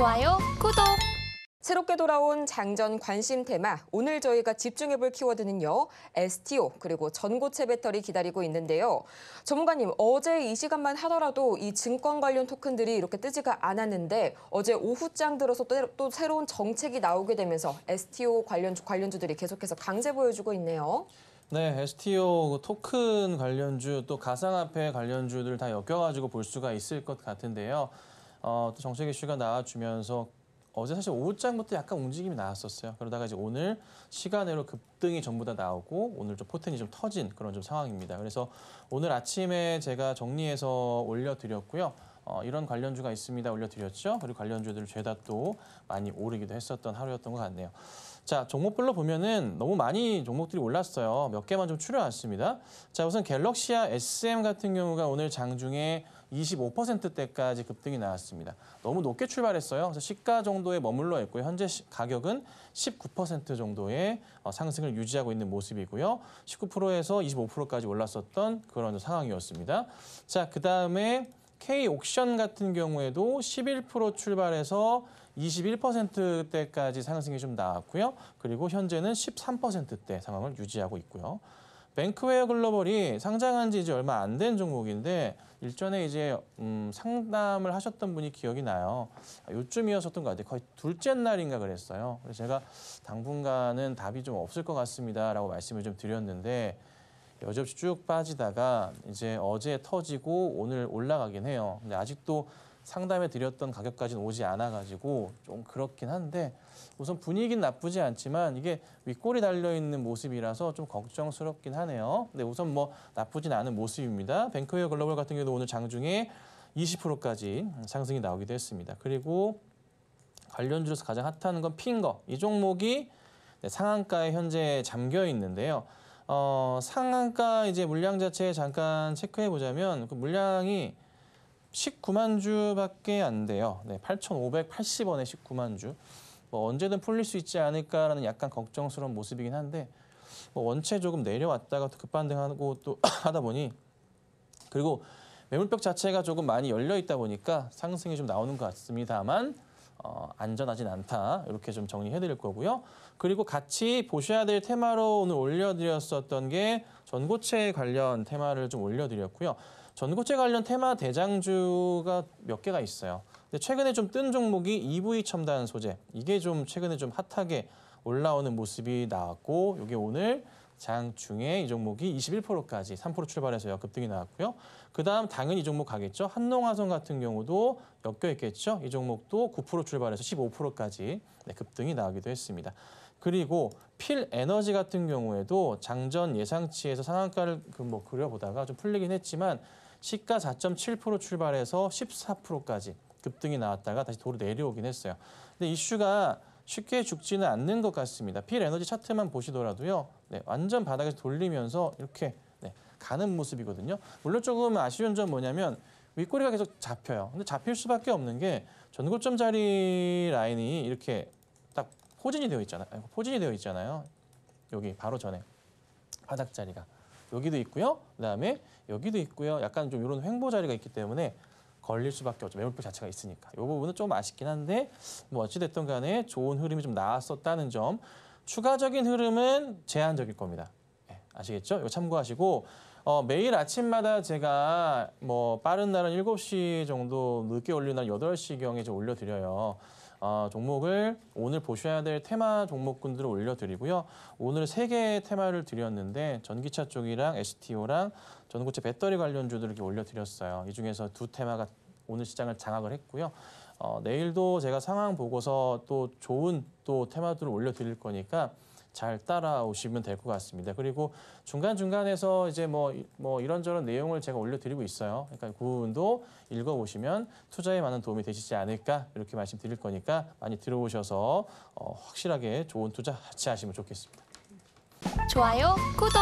좋아요, 구독! 새롭게 돌아온 장전 관심 테마, 오늘 저희가 집중해볼 키워드는요. STO, 그리고 전고체 배터리 기다리고 있는데요. 전문가님, 어제 이 시간만 하더라도 이 증권 관련 토큰들이 이렇게 뜨지가 않았는데 어제 오후장 들어서 또, 또 새로운 정책이 나오게 되면서 STO 관련, 관련주들이 계속해서 강제 보여주고 있네요. 네, STO 그 토큰 관련주 또 가상화폐 관련주들 다 엮여가지고 볼 수가 있을 것 같은데요. 어, 또 정책 이슈가 나와주면서 어제 사실 오후장부터 약간 움직임이 나왔었어요. 그러다가 이제 오늘 시간으로 급등이 전부 다 나오고 오늘 좀 포텐이 좀 터진 그런 좀 상황입니다. 그래서 오늘 아침에 제가 정리해서 올려드렸고요. 어, 이런 관련주가 있습니다 올려드렸죠. 그리고 관련주들 죄다 또 많이 오르기도 했었던 하루였던 것 같네요. 자, 종목별로 보면은 너무 많이 종목들이 올랐어요. 몇 개만 좀 추려왔습니다. 자, 우선 갤럭시아 SM 같은 경우가 오늘 장중에 25%대까지 급등이 나왔습니다. 너무 높게 출발했어요. 그래서 시가 정도에 머물러 있고요. 현재 가격은 19% 정도의 어, 상승을 유지하고 있는 모습이고요. 19%에서 25%까지 올랐었던 그런 상황이었습니다. 자, 그 다음에 K 옥션 같은 경우에도 11% 출발해서 21%대까지 상승이 좀 나왔고요. 그리고 현재는 13%대 상황을 유지하고 있고요. 뱅크웨어 글로벌이 상장한 지 이제 얼마 안 된 종목인데 일전에 이제 음, 상담을 하셨던 분이 기억이 나요. 요쯤이었었던 것 같아요. 거의 둘째 날인가 그랬어요. 그래서 제가 당분간은 답이 좀 없을 것 같습니다라고 말씀을 좀 드렸는데 여지없이 쭉 빠지다가 이제 어제 터지고 오늘 올라가긴 해요. 근데 아직도 상담해 드렸던 가격까지는 오지 않아가지고 좀 그렇긴 한데 우선 분위기는 나쁘지 않지만 이게 윗골이 달려있는 모습이라서 좀 걱정스럽긴 하네요. 근데 우선 뭐 나쁘진 않은 모습입니다. 뱅크웨어 글로벌 같은 경우도 오늘 장중에 20%까지 상승이 나오기도 했습니다. 그리고 관련주로서 가장 핫한 건 핀거. 이 종목이 네, 상한가에 현재 잠겨 있는데요. 어, 상한가 이제 물량 자체 잠깐 체크해 보자면 그 물량이 19만 주밖에 안 돼요. 네, 8,580원에 19만 주. 뭐 언제든 풀릴 수 있지 않을까라는 약간 걱정스러운 모습이긴 한데 뭐 원체 조금 내려왔다가 급반등하고 또 하다 보니 그리고 매물벽 자체가 조금 많이 열려 있다 보니까 상승이 좀 나오는 것 같습니다만 어, 안전하진 않다 이렇게 좀 정리해드릴 거고요. 그리고 같이 보셔야 될 테마로 오늘 올려드렸었던 게 전고체 관련 테마를 좀 올려드렸고요. 전고체 관련 테마 대장주가 몇 개가 있어요. 근데 최근에 좀 뜬 종목이 EV 첨단 소재 이게 좀 최근에 좀 핫하게 올라오는 모습이 나왔고 이게 오늘 장중에 이 종목이 21%까지 3% 출발해서 역급등이 나왔고요. 그다음 당연히 이 종목 가겠죠. 한농화성 같은 경우도 엮여있겠죠. 이 종목도 9% 출발해서 15%까지 네, 급등이 나오기도 했습니다. 그리고 필 에너지 같은 경우에도 장전 예상치에서 상한가를 그뭐 그려보다가 좀 풀리긴 했지만 시가 4.7% 출발해서 14%까지 급등이 나왔다가 다시 도로 내려오긴 했어요. 근데 이슈가 쉽게 죽지는 않는 것 같습니다. 필 에너지 차트만 보시더라도요. 네, 완전 바닥에서 돌리면서 이렇게 네, 가는 모습이거든요. 물론 조금 아쉬운 점 뭐냐면 윗꼬리가 계속 잡혀요. 근데 잡힐 수밖에 없는 게 전고점 자리 라인이 이렇게 딱 포진이 되어 있잖아요. 포진이 되어 있잖아요. 여기 바로 전에 바닥 자리가 여기도 있고요. 그다음에 여기도 있고요. 약간 좀 이런 횡보 자리가 있기 때문에 걸릴 수밖에 없죠. 매물법 자체가 있으니까. 이 부분은 좀 아쉽긴 한데 뭐 어찌됐든 간에 좋은 흐름이 좀 나왔었다는 점. 추가적인 흐름은 제한적일 겁니다. 네, 아시겠죠? 이거 참고하시고 어, 매일 아침마다 제가 뭐 빠른 날은 7시 정도 늦게 올리는 날 8시경에 좀 올려드려요. 어, 종목을 오늘 보셔야 될 테마 종목군들을 올려드리고요. 오늘 세 개의 테마를 드렸는데 전기차 쪽이랑 STO랑 전고체 배터리 관련주들을 이렇게 올려드렸어요. 이 중에서 두 테마가 오늘 시장을 장악을 했고요. 어, 내일도 제가 상황 보고서 또 좋은 또 테마들을 올려드릴 거니까 잘 따라오시면 될 것 같습니다. 그리고 중간중간에서 이제 뭐, 뭐 이런저런 내용을 제가 올려드리고 있어요. 그러니까 구운도 그 읽어보시면 투자에 많은 도움이 되시지 않을까 이렇게 말씀드릴 거니까 많이 들어오셔서 어, 확실하게 좋은 투자 같이 하시면 좋겠습니다. 좋아요, 구독!